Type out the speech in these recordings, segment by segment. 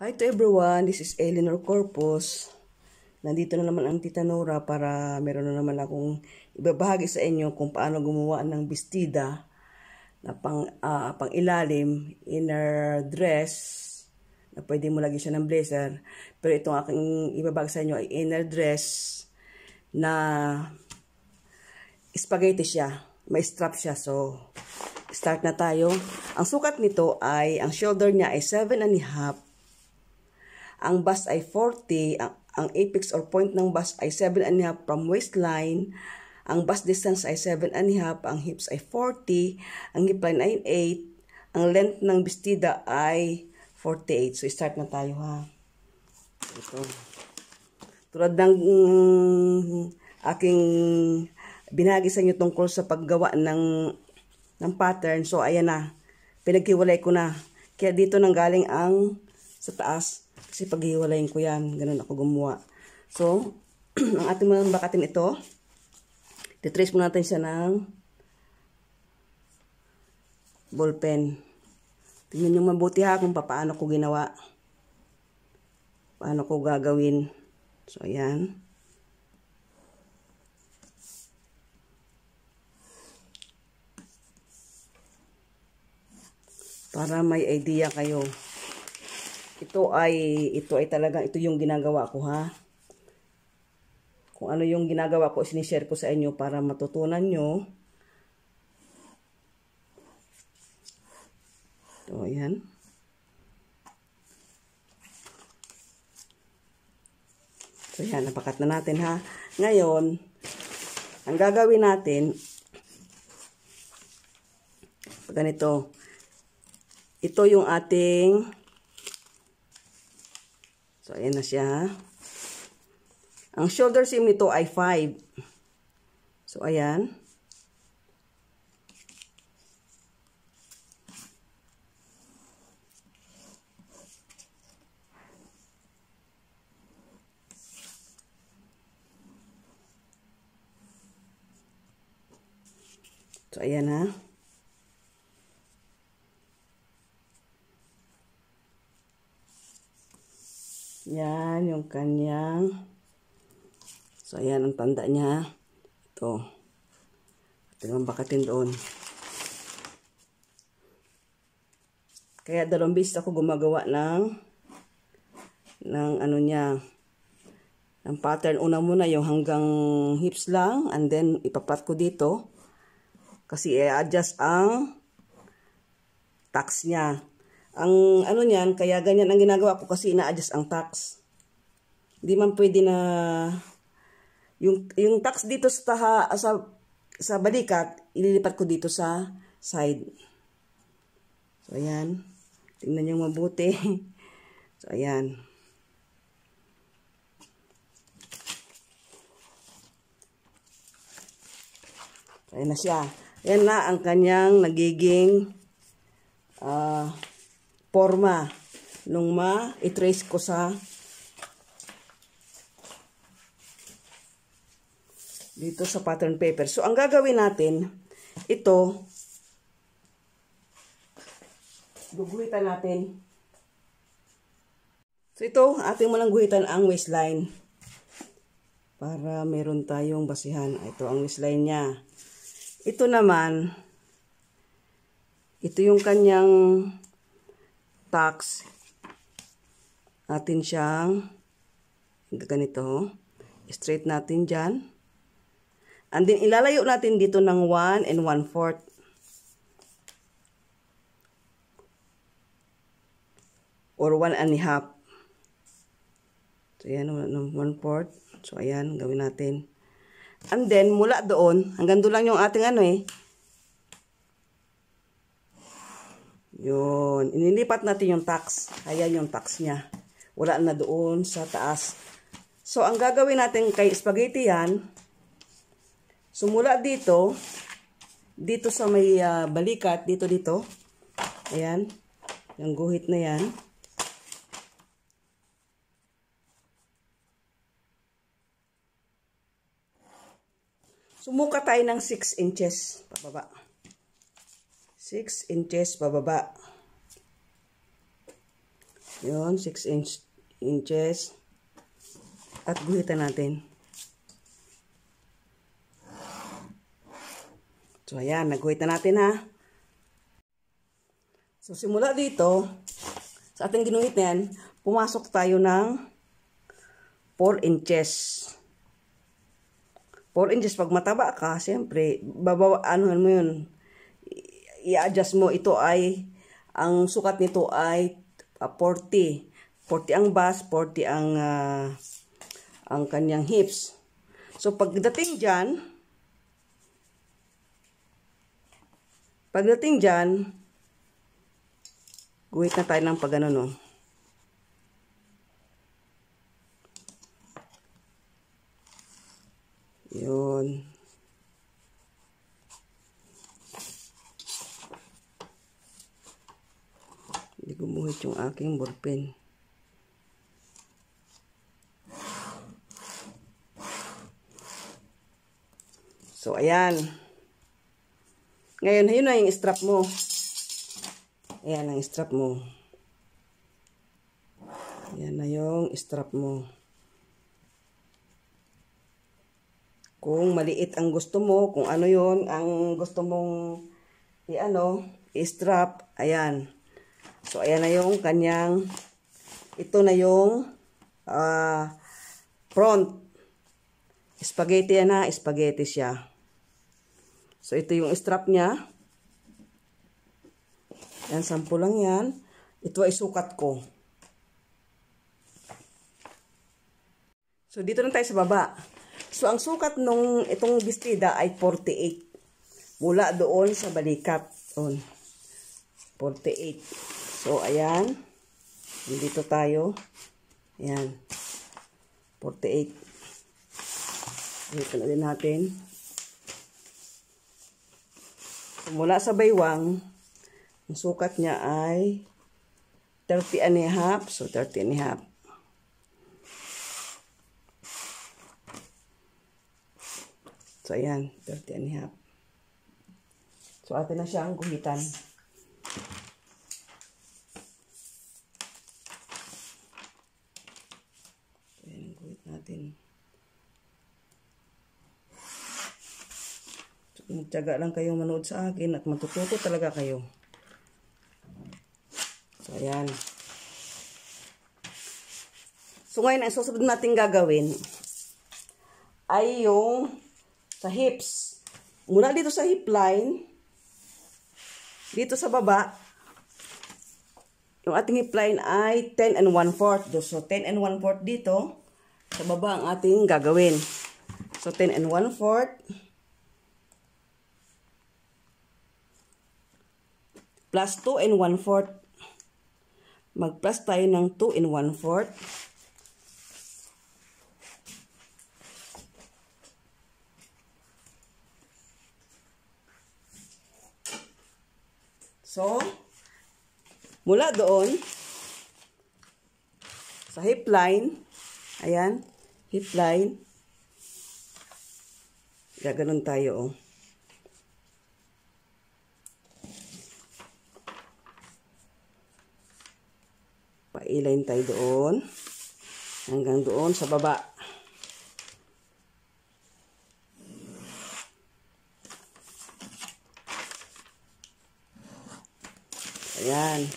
Hi to everyone, this is Eleanor Corpus. Nandito na naman ang Tita Nora para meron na naman akong ibabahagi sa inyo kung paano gumawa ng bestida na pang, uh, pang ilalim, inner dress, na pwede mo lagi siya ng blazer. Pero itong aking ibabahagi sa inyo ay inner dress na spaghetti siya. May strap siya. So, start na tayo. Ang sukat nito ay, ang shoulder niya ay 7 and a half ang bus ay 40, ang, ang apex or point ng bus ay 7 and a half from waistline. Ang bus distance ay 7 and a half, ang hips ay 40, ang hip line ay 8, ang length ng bestida ay 48. So start na tayo ha. Ito. Tulad ng mm, aking binagi sa inyo tungkol sa paggawa ng ng pattern. So ayan na. Pinaghiwalay ko na. Kaya dito nanggaling ang sa taas kasi paghiwalayin ko yan, ganun ako gumawa. So, ang ating mga bakatin ito, titrace muna natin siya ng ball pen. Tingnan nyo mabuti ha kung paano ko ginawa. Paano ko gagawin. So, ayan. Para may idea kayo ito ay ito ay talagang ito yung ginagawa ko ha kung ano yung ginagawa ko sinishare ko sa inyo para matutunan nyo ito ayan so yan napakat na natin ha ngayon ang gagawin natin ganito ito yung ating So, ayan na siya. Ang shoulder seam nito ay 5. So, ayan. kanyang so ayan ang tanda niya ito tingnan yung bakatin doon kaya dalawang beses ako gumagawa ng ng ano niya ng pattern una muna yung hanggang hips lang and then ipapat ko dito kasi i-adjust ang tax niya ang ano niyan kaya ganyan ang ginagawa ko kasi ina-adjust ang tax hindi man pwede na yung yung tax dito sa taha, sa sa balikat, ililipat ko dito sa side. So ayan. Tingnan niyo mabuti. So ayan. Ayan na siya. Ayan na ang kanyang nagiging uh, forma nung ma-trace ko sa dito sa pattern paper. So, ang gagawin natin, ito, guguhitan natin. So, ito, ating malang guhitan ang waistline para meron tayong basihan. Ah, ito ang waistline niya. Ito naman, ito yung kanyang tax. Atin siyang ganito. Straight natin dyan. And then, ilalayo natin dito ng 1 and 1 fourth. Or 1 and a half. So, yan, 1 fourth. So, ayan, gawin natin. And then, mula doon, hanggang doon lang yung ating ano eh. Yun. Inilipat natin yung tax. Ayan yung tax niya. Wala na doon sa taas. So, ang gagawin natin kay spaghetti yan, So, dito, dito sa may uh, balikat, dito dito, ayan, yung guhit na yan, Sumuka tayo ng 6 inches pababa. 6 inches pababa. Yun, 6 inch, inches. At guhitan natin. So, ayan, nag natin ha. So, simula dito, sa ating ginuhit pumasok tayo ng 4 inches. 4 inches, pag mataba ka, siyempre, babawa, ano mo yun, i-adjust mo, ito ay, ang sukat nito ay uh, 40. 40 ang bust, 40 ang, uh, ang kanyang hips. So, pagdating dyan, Pagdating dyan, guhit na tayo ng pag ano, no? Yun. Hindi gumuhit yung aking burpin. So, ayan. Ayan. Ngayon, ayun na yung strap mo. Ayan ang strap mo. Ayan na yung strap mo. Kung maliit ang gusto mo, kung ano yon ang gusto mong i-ano, i-strap, ayan. So, ayan na yung kanyang, ito na yung uh, front. Spaghetti yan ha, spaghetti siya. So, ito yung strap niya. Yan, sampo lang yan. Ito ay sukat ko. So, dito na tayo sa baba. So, ang sukat nung itong bestida ay 48. Mula doon sa balikat. On. 48. So, ayan. Dito tayo. Ayan. 48. Ito na din natin mula sa baywang, ang sukat niya ay 30 and a half. So, 30 and a half. So, ayan. 30 and a half. So, atin na siya ang guhitan. Tiyaga lang kayong manood sa akin at matututo talaga kayo. So, ayan. So, ngayon, ang susunod natin gagawin ay yung sa hips. Mula dito sa hip line, dito sa baba, yung ating hip line ay 10 and 1 fourth. So, 10 and 1 fourth dito, sa baba ang ating gagawin. So, 10 and 1 fourth. plus 2 and 1 fourth. Mag-plus tayo ng 2 and 1 fourth. So, mula doon, sa hip line, ayan, hip line, gaganon tayo, oh. i-line tayo doon hanggang doon sa baba. Ayan.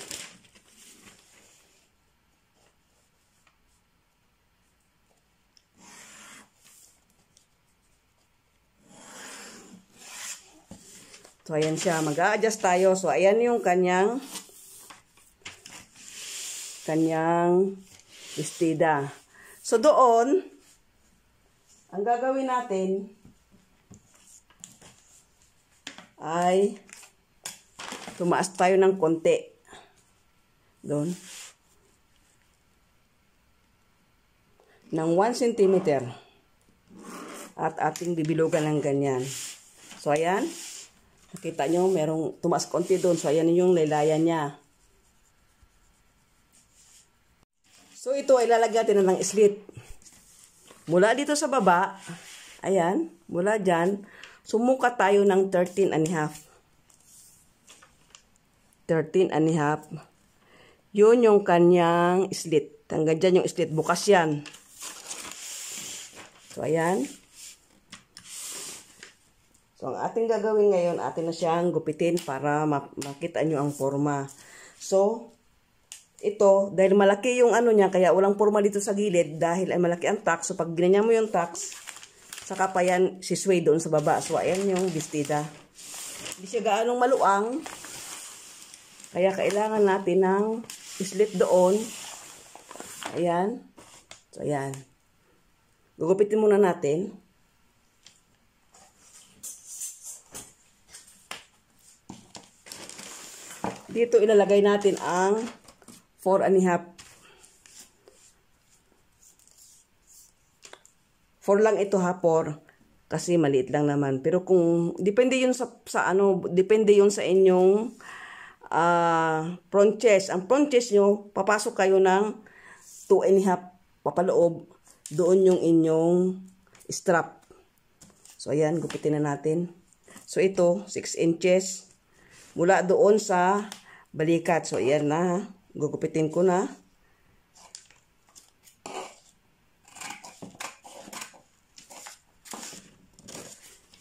So, ayan siya. Mag-a-adjust tayo. So, ayan yung kanyang kanyang bestida. So doon, ang gagawin natin ay tumaas tayo ng konti. Doon. Ng 1 cm. At ating bibilugan ng ganyan. So ayan. Nakita nyo, merong tumaas konti doon. So ayan yung laylayan niya. So ito ay lalagyan natin ng slit. Mula dito sa baba, ayan, mula dyan, sumuka tayo ng 13 and a half. 13 and a half. Yun yung kanyang slit. Hanggang dyan yung slit. Bukas yan. So, ayan. So, ang ating gagawin ngayon, atin na siyang gupitin para makita nyo ang forma. So, ito, dahil malaki yung ano niya, kaya walang porma dito sa gilid, dahil ay malaki ang tax. So, pag ginanya mo yung tax, saka pa yan, si sway doon sa baba. So, ayan yung bestida. Hindi siya gaanong maluang. Kaya, kailangan natin ng slip doon. Ayan. So, ayan. Gugupitin muna natin. Dito ilalagay natin ang four and a half. Four lang ito ha, four. Kasi maliit lang naman. Pero kung, depende yun sa, sa ano, depende yun sa inyong uh, ah, front chest. Ang front chest nyo, papasok kayo ng two and a half papaloob. Doon yung inyong strap. So, ayan, gupitin na natin. So, ito, 6 inches. Mula doon sa balikat. So, ayan na gugupitin ko na.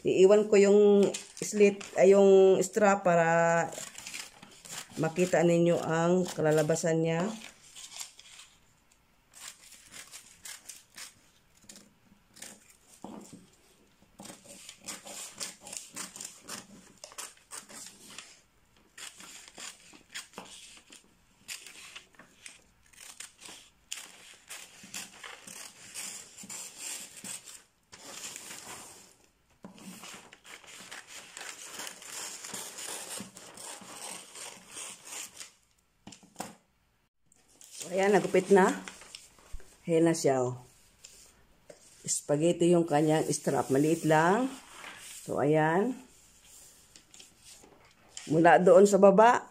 Iiwan ko yung slit, ay yung strap para makita ninyo ang kalalabasan niya. Ayan, nagupit na. Ayan na siya, oh. Spaghetti yung kanyang strap. Maliit lang. So, ayan. Mula doon sa baba,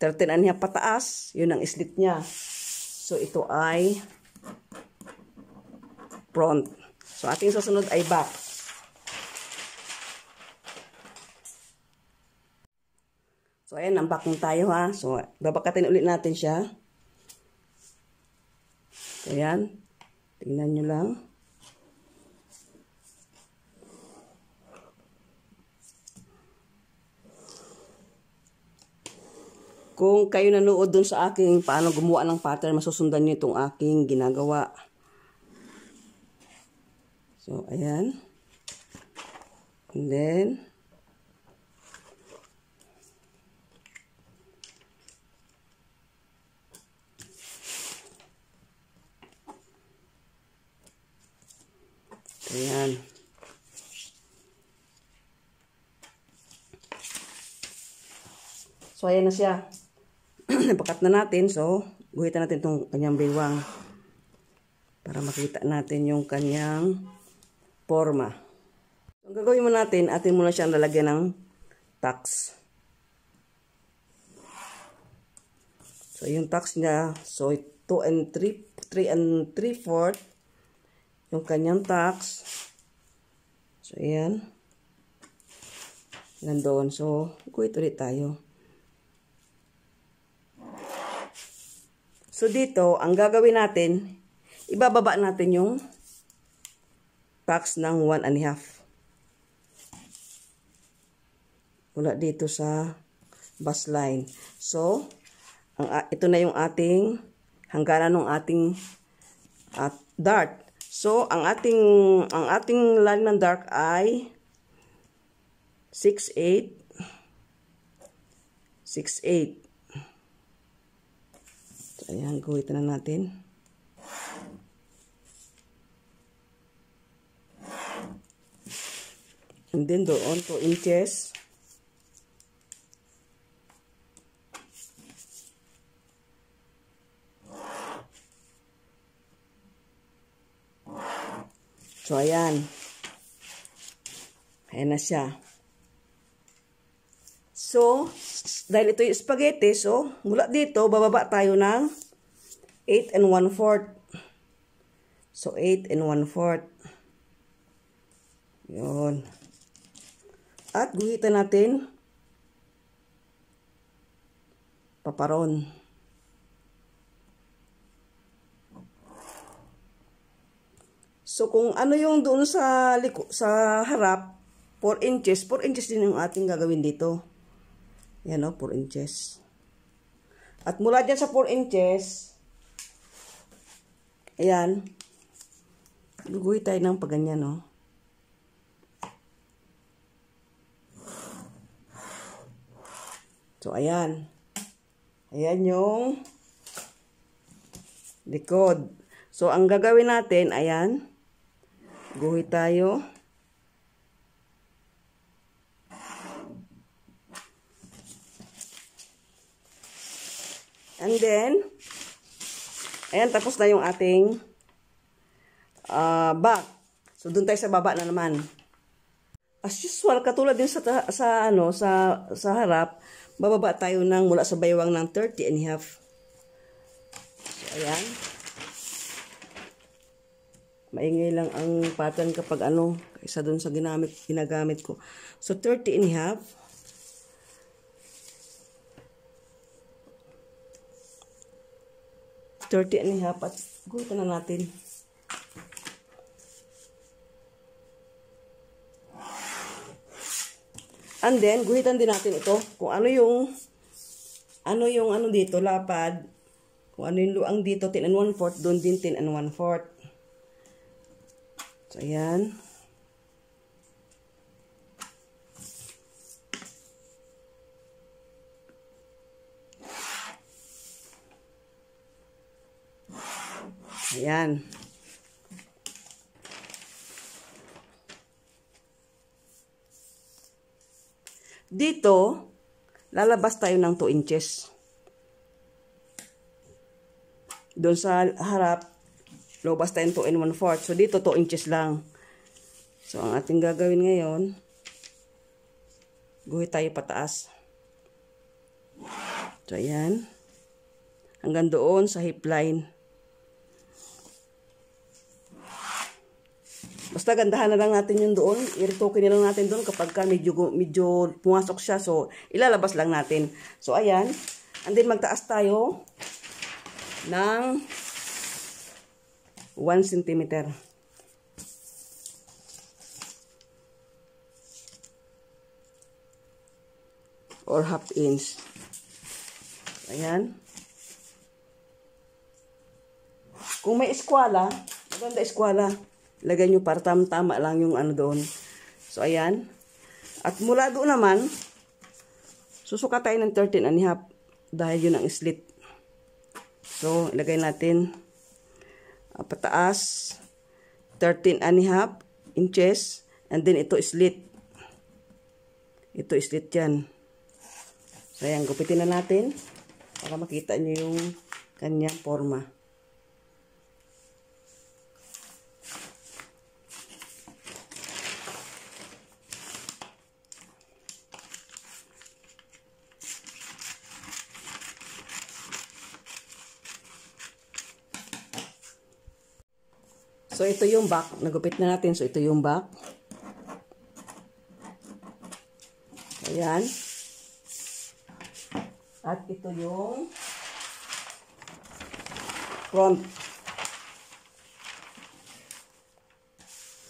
13 niya pataas. Yun ang slit niya. So, ito ay front. So, ating susunod ay back. So, ayan, ang back tayo, ha. So, babakatin ulit natin siya. Ayan. Tingnan nyo lang. Kung kayo nanood dun sa aking paano gumawa ng pattern, masusundan nyo itong aking ginagawa. So, ayan. And then, So, na siya. Napakat na natin. So, guhitan natin itong kanyang bewang para makita natin yung kanyang forma. Ang gagawin mo natin, atin muna siyang lalagyan ng tax. So, yung tax niya, so 2 and 3, 3 and 3 fourth yung kanyang tax. So, ayan. Nandoon. So, kuwit ulit tayo. So, dito, ang gagawin natin, ibababa natin yung tax ng 1 and a half. Wala dito sa bus line. So, ang, ito na yung ating hangganan ng ating at uh, dart. So, ang ating ang ating line ng dark ay 68 68 Ayan, guhitin na natin. And then doon, 2 inches. So, ayan. Ayan na siya. So, dahil ito yung spaghetti, so, mula dito, bababa tayo ng 8 and 1 fourth. So, 8 and 1 fourth. Yun. At guhitan natin paparon. So, kung ano yung doon sa, liko, sa harap, 4 inches, 4 inches din yung ating gagawin dito. Yan o, 4 inches. At mula dyan sa 4 inches, ayan, lugoy tayo ng paganyan o. Oh. So, ayan. Ayan yung likod. So, ang gagawin natin, ayan, guhit tayo. then Ayan, tapos na yung ating uh, ah, back. So, dun tayo sa baba na naman. As usual, katulad din sa, sa, ano, sa, sa harap, bababa tayo ng mula sa baywang ng 30 and half. So, ayan. Maingay lang ang pattern kapag ano, isa dun sa ginamit, ginagamit ko. So, 30 and half. 30 and a half at gutan na natin. And then, guhitan din natin ito. Kung ano yung, ano yung ano dito, lapad. Kung ano yung luang dito, 10 and 1 fourth, doon din 10 and 1 fourth. So, ayan. Ayan. Dito, lalabas tayo ng 2 inches. Doon sa harap, lalabas tayo ng 2 and 1 fourth. So, dito 2 inches lang. So, ang ating gagawin ngayon, guhit tayo pataas. So, ayan. Hanggang doon sa hip line. Basta gandahan na lang natin yun doon. I-retoken na lang natin doon kapag ka medyo, medyo pumasok siya. So, ilalabas lang natin. So, ayan. And then, magtaas tayo ng 1 cm. Or half inch. Ayan. Kung may eskwala, maganda eskwala. Lagay nyo para tama-tama lang yung ano doon. So, ayan. At mula doon naman, susuka tayo ng 13 and a half dahil yun ang slit. So, ilagay natin uh, pataas 13 and a half inches and then ito slit. Ito slit yan. So, ayan, gupitin na natin para makita nyo yung kanyang forma. ito yung back. Nagupit na natin. So, ito yung back. Ayan. At ito yung front.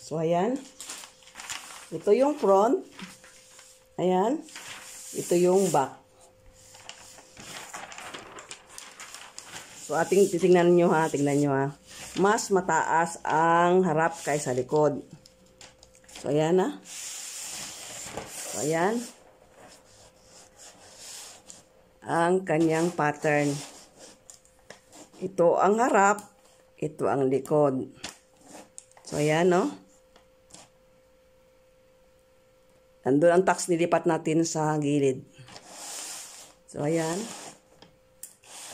So, ayan. Ito yung front. Ayan. Ito yung back. So, ating titingnan nyo ha. Tingnan nyo ha mas mataas ang harap kaysa likod. So, ayan na. Ah. So, ayan. Ang kanyang pattern. Ito ang harap, ito ang likod. So, ayan, no? Oh. Nandun ang tax nilipat natin sa gilid. So, ayan.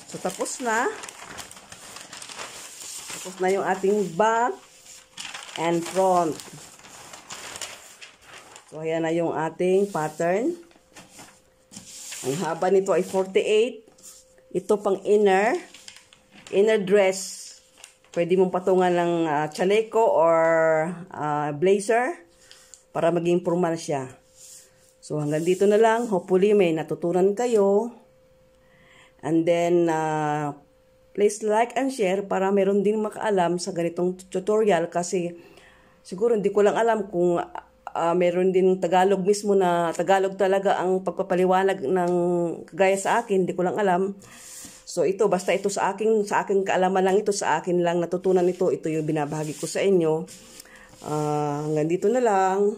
So, tapos na. Tapos na yung ating back and front. So, ayan na yung ating pattern. Ang haba nito ay 48. Ito pang inner. Inner dress. Pwede mong patungan ng uh, chaleco or uh, blazer para maging formal siya. So, hanggang dito na lang. Hopefully, may natutunan kayo. And then, uh, Please like and share para meron din makaalam sa ganitong tutorial kasi siguro hindi ko lang alam kung uh, meron din Tagalog mismo na Tagalog talaga ang pagpapaliwanag ng kagaya sa akin, hindi ko lang alam. So ito, basta ito sa aking, sa aking kaalaman lang ito, sa akin lang natutunan ito, ito yung binabahagi ko sa inyo. Uh, hanggang dito na lang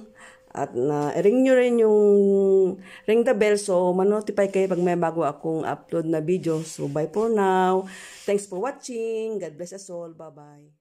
at na uh, ring nyo rin yung ring the bell so manotify kayo pag may bago akong upload na video. So bye for now. Thanks for watching. God bless us all. Bye-bye.